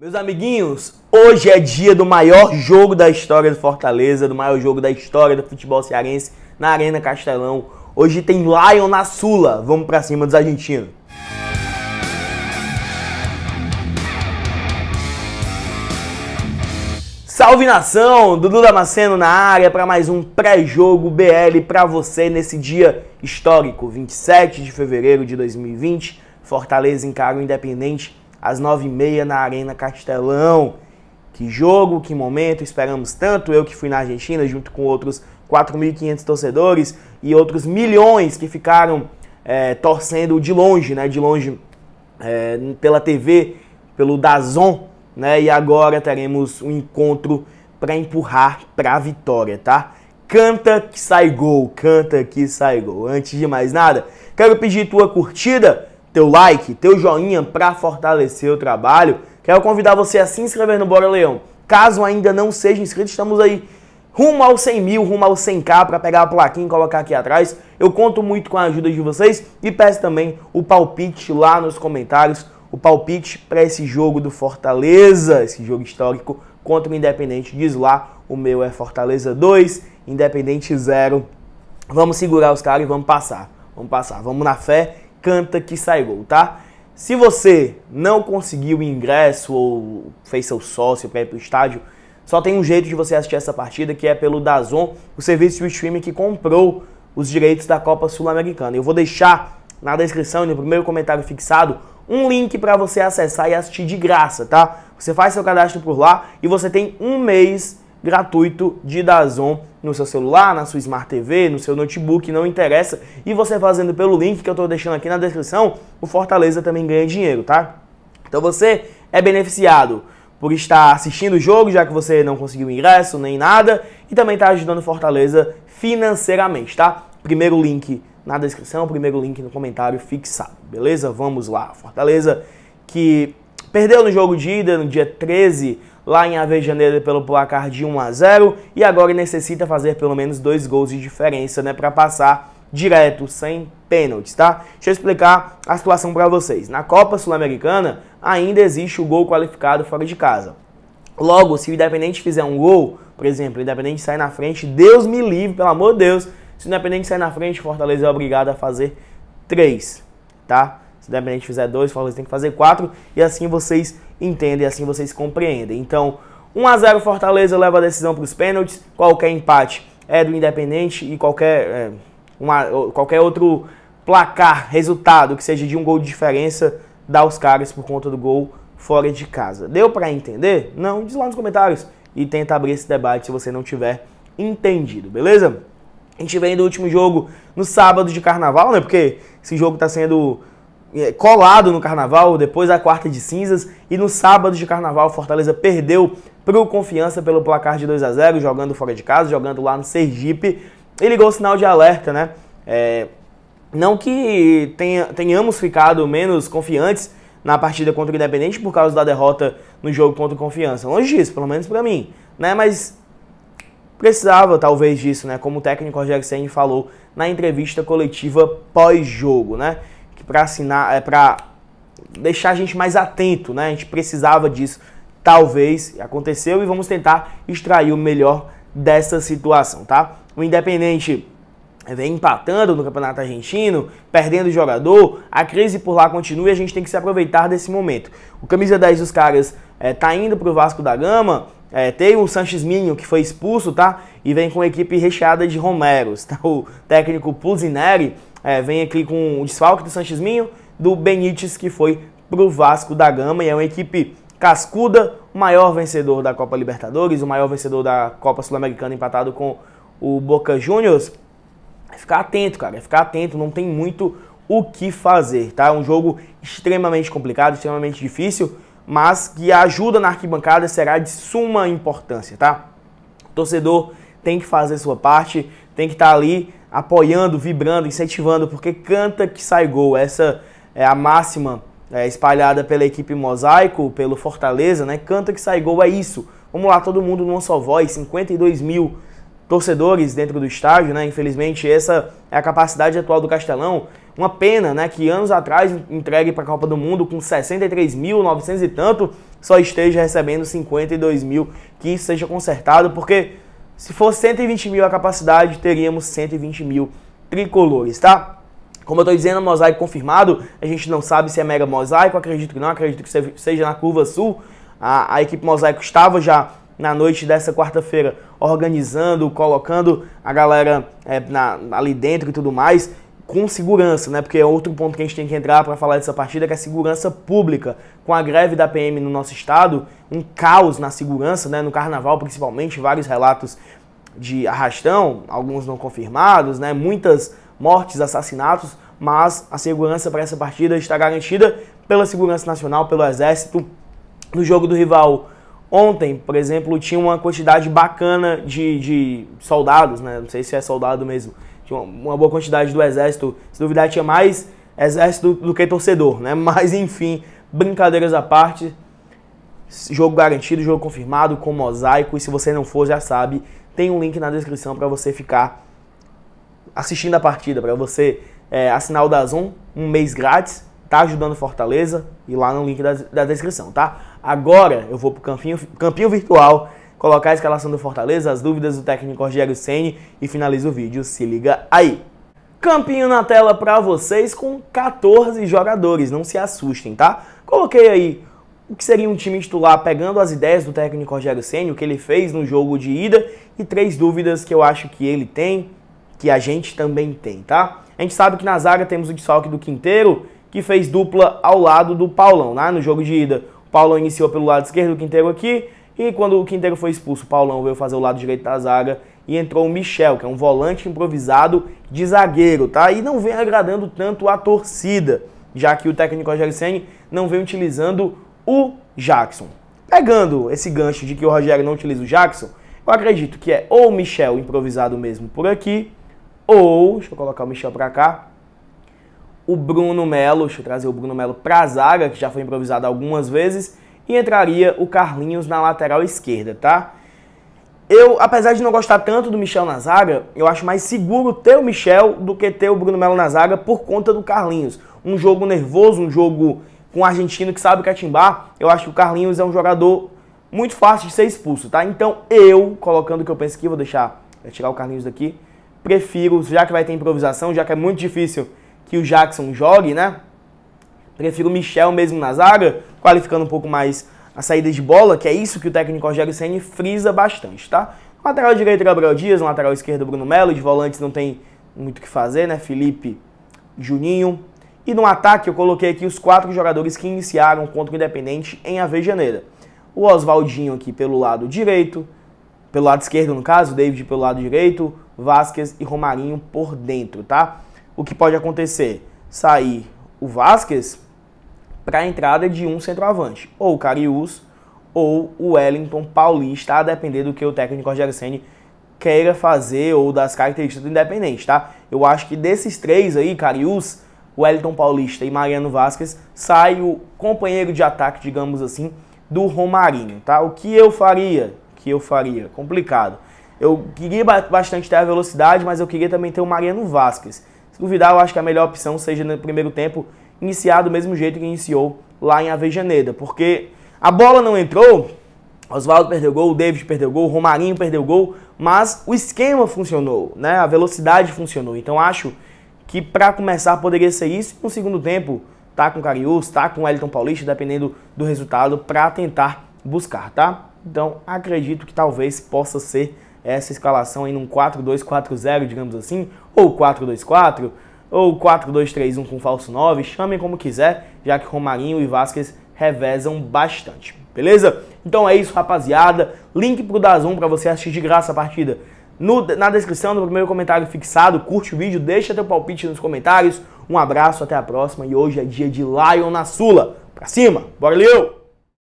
Meus amiguinhos, hoje é dia do maior jogo da história do Fortaleza, do maior jogo da história do futebol cearense na Arena Castelão. Hoje tem Lion na Sula. Vamos para cima dos argentinos. Salve nação, Dudu Damasceno na área para mais um pré-jogo BL para você nesse dia histórico, 27 de fevereiro de 2020. Fortaleza encara o Independente às nove e meia na Arena Castelão. Que jogo, que momento, esperamos tanto. Eu que fui na Argentina junto com outros 4.500 torcedores e outros milhões que ficaram é, torcendo de longe, né? De longe é, pela TV, pelo Dazon, né? E agora teremos um encontro para empurrar para a vitória, tá? Canta que sai gol, canta que sai gol. Antes de mais nada, quero pedir tua curtida teu like, teu joinha para fortalecer o trabalho. Quero convidar você a se inscrever no Bora Leão. Caso ainda não seja inscrito, estamos aí rumo aos 100 mil, rumo aos 100k para pegar a plaquinha e colocar aqui atrás. Eu conto muito com a ajuda de vocês e peço também o palpite lá nos comentários, o palpite para esse jogo do Fortaleza, esse jogo histórico contra o Independente. Diz lá, o meu é Fortaleza 2, Independente 0. Vamos segurar os caras e vamos passar. Vamos passar, vamos na fé canta que sai gol, tá? Se você não conseguiu ingresso ou fez seu sócio para ir para o estádio, só tem um jeito de você assistir essa partida, que é pelo Dazon, o serviço de streaming que comprou os direitos da Copa Sul-Americana. Eu vou deixar na descrição, no primeiro comentário fixado, um link para você acessar e assistir de graça, tá? Você faz seu cadastro por lá e você tem um mês gratuito de Dazon no seu celular, na sua Smart TV, no seu notebook, não interessa. E você fazendo pelo link que eu estou deixando aqui na descrição, o Fortaleza também ganha dinheiro, tá? Então você é beneficiado por estar assistindo o jogo, já que você não conseguiu ingresso nem nada, e também está ajudando Fortaleza financeiramente, tá? Primeiro link na descrição, primeiro link no comentário fixado, beleza? Vamos lá. Fortaleza que perdeu no jogo de ida no dia 13 lá em Avejaneira pelo placar de 1 a 0 e agora necessita fazer pelo menos dois gols de diferença, né, para passar direto, sem pênaltis, tá? Deixa eu explicar a situação para vocês. Na Copa Sul-Americana ainda existe o gol qualificado fora de casa. Logo, se o Independente fizer um gol, por exemplo, o Independente sair na frente, Deus me livre, pelo amor de Deus, se o Independente sair na frente, Fortaleza é obrigado a fazer três, tá? Se dependente fizer dois, Fortaleza tem que fazer quatro. E assim vocês entendem, assim vocês compreendem. Então, 1x0 Fortaleza leva a decisão para os pênaltis. Qualquer empate é do Independente e qualquer, é, uma, qualquer outro placar, resultado que seja de um gol de diferença, dá os caras por conta do gol fora de casa. Deu para entender? Não? Diz lá nos comentários e tenta abrir esse debate se você não tiver entendido, beleza? A gente vem do último jogo no sábado de carnaval, né? Porque esse jogo tá sendo é, colado no Carnaval, depois a quarta de cinzas e no sábado de Carnaval Fortaleza perdeu para o Confiança pelo placar de 2 a 0 jogando fora de casa, jogando lá no Sergipe e ligou o sinal de alerta, né? É, não que tenha, tenhamos ficado menos confiantes na partida contra o Independente por causa da derrota no jogo contra o Confiança, longe disso, pelo menos para mim, né? Mas precisava talvez disso, né? Como o técnico Rogério Ceni falou na entrevista coletiva pós-jogo, né? para assinar, é para deixar a gente mais atento, né? A gente precisava disso, talvez aconteceu e vamos tentar extrair o melhor dessa situação, tá? O Independente vem empatando no Campeonato Argentino, perdendo jogador, a crise por lá continua e a gente tem que se aproveitar desse momento. O camisa 10 dos caras é, tá indo pro Vasco da Gama, é, tem o Sanches Minho que foi expulso, tá? E vem com a equipe recheada de Romeros, tá? O técnico Puzineri é, vem aqui com o desfalque do Sanches Minho, do Benítez, que foi pro Vasco da Gama e é uma equipe cascuda, o maior vencedor da Copa Libertadores, o maior vencedor da Copa Sul-Americana empatado com o Boca Juniors. É ficar atento, cara, é ficar atento, não tem muito o que fazer, tá? É um jogo extremamente complicado, extremamente difícil, mas que a ajuda na arquibancada será de suma importância, tá? O torcedor tem que fazer sua parte, tem que estar tá ali apoiando, vibrando, incentivando, porque canta que sai gol. Essa é a máxima é, espalhada pela equipe Mosaico, pelo Fortaleza, né? Canta que sai gol, é isso. Vamos lá, todo mundo numa só voz, 52 mil torcedores dentro do estádio, né? Infelizmente, essa é a capacidade atual do Castelão. Uma pena, né, que anos atrás entregue para a Copa do Mundo com 63.900 e tanto, só esteja recebendo 52 mil, que isso seja consertado, porque se for 120 mil a capacidade, teríamos 120 mil tricolores, tá? Como eu estou dizendo, mosaico confirmado, a gente não sabe se é mega mosaico, acredito que não, acredito que seja na curva sul. A, a equipe mosaico estava já na noite dessa quarta-feira organizando, colocando a galera é, na, ali dentro e tudo mais com segurança, né? Porque é outro ponto que a gente tem que entrar para falar dessa partida, que é a segurança pública. Com a greve da PM no nosso estado, um caos na segurança, né? No carnaval principalmente, vários relatos de arrastão, alguns não confirmados, né? Muitas mortes, assassinatos, mas a segurança para essa partida está garantida pela segurança nacional, pelo exército. No jogo do rival ontem, por exemplo, tinha uma quantidade bacana de, de soldados, né? Não sei se é soldado mesmo tinha uma boa quantidade do exército, se duvidar tinha mais exército do que torcedor, né? Mas enfim, brincadeiras à parte, jogo garantido, jogo confirmado com mosaico e se você não for já sabe, tem um link na descrição para você ficar assistindo a partida, para você é, assinar o Dazon um mês grátis, tá ajudando Fortaleza e lá no link da, da descrição, tá? Agora eu vou pro campinho, campinho virtual colocar a escalação do Fortaleza, as dúvidas do técnico Rogério Ceni e finaliza o vídeo. Se liga aí! Campinho na tela para vocês com 14 jogadores, não se assustem, tá? Coloquei aí o que seria um time titular pegando as ideias do técnico Rogério Senna, o que ele fez no jogo de ida e três dúvidas que eu acho que ele tem, que a gente também tem, tá? A gente sabe que na zaga temos o desfalque do Quinteiro, que fez dupla ao lado do Paulão, né? No jogo de ida, o Paulão iniciou pelo lado esquerdo, o Quinteiro aqui, e quando o Quinteiro foi expulso, o Paulão veio fazer o lado direito da zaga e entrou o Michel, que é um volante improvisado de zagueiro, tá? E não vem agradando tanto a torcida, já que o técnico Rogério Senni não vem utilizando o Jackson. Pegando esse gancho de que o Rogério não utiliza o Jackson, eu acredito que é ou o Michel improvisado mesmo por aqui, ou, deixa eu colocar o Michel pra cá, o Bruno Melo, deixa eu trazer o Bruno Melo pra zaga, que já foi improvisado algumas vezes, e entraria o Carlinhos na lateral esquerda, tá? Eu, apesar de não gostar tanto do Michel na zaga, eu acho mais seguro ter o Michel do que ter o Bruno Melo na zaga por conta do Carlinhos. Um jogo nervoso, um jogo com um argentino que sabe catimbar, eu acho que o Carlinhos é um jogador muito fácil de ser expulso, tá? Então eu, colocando o que eu penso aqui, vou deixar, vou é tirar o Carlinhos daqui, prefiro, já que vai ter improvisação, já que é muito difícil que o Jackson jogue, né? Prefiro o Michel mesmo na zaga, qualificando um pouco mais a saída de bola, que é isso que o técnico Rogério Senni frisa bastante, tá? Lateral direito, Gabriel Dias, lateral esquerdo, Bruno Melo, de volantes não tem muito o que fazer, né? Felipe, Juninho. E no ataque eu coloquei aqui os quatro jogadores que iniciaram contra o Independente em Avejaneira. O Oswaldinho aqui pelo lado direito, pelo lado esquerdo no caso, David pelo lado direito, Vasquez e Romarinho por dentro, tá? O que pode acontecer? Sair o Vasquez para a entrada de um centroavante, ou o Carius ou o Wellington Paulista, a depender do que o técnico Rogério Senni queira fazer ou das características do Independente, tá? Eu acho que desses três aí, Carius, Wellington Paulista e Mariano Vasquez, sai o companheiro de ataque, digamos assim, do Romarinho, tá? O que eu faria? O que eu faria? Complicado. Eu queria bastante ter a velocidade, mas eu queria também ter o Mariano Vasquez. Se duvidar, eu acho que a melhor opção seja no primeiro tempo iniciar do mesmo jeito que iniciou lá em Avejaneda, porque a bola não entrou, Oswaldo perdeu gol, o David perdeu gol, o Romarinho perdeu gol, mas o esquema funcionou, né? A velocidade funcionou. Então acho que para começar poderia ser isso no segundo tempo, tá com o Cariús, tá com o Elton Paulista, dependendo do resultado para tentar buscar, tá? Então acredito que talvez possa ser essa escalação em um 4-2-4-0, digamos assim, ou 4-2-4, ou 4-2-3-1 com falso 9, chamem como quiser, já que Romarinho e Vasquez revezam bastante, beleza? Então é isso, rapaziada. Link pro Dazon para você assistir de graça a partida. No, na descrição no primeiro comentário fixado, curte o vídeo, deixa teu palpite nos comentários. Um abraço, até a próxima e hoje é dia de Lion na Sula. Pra cima, bora Leo!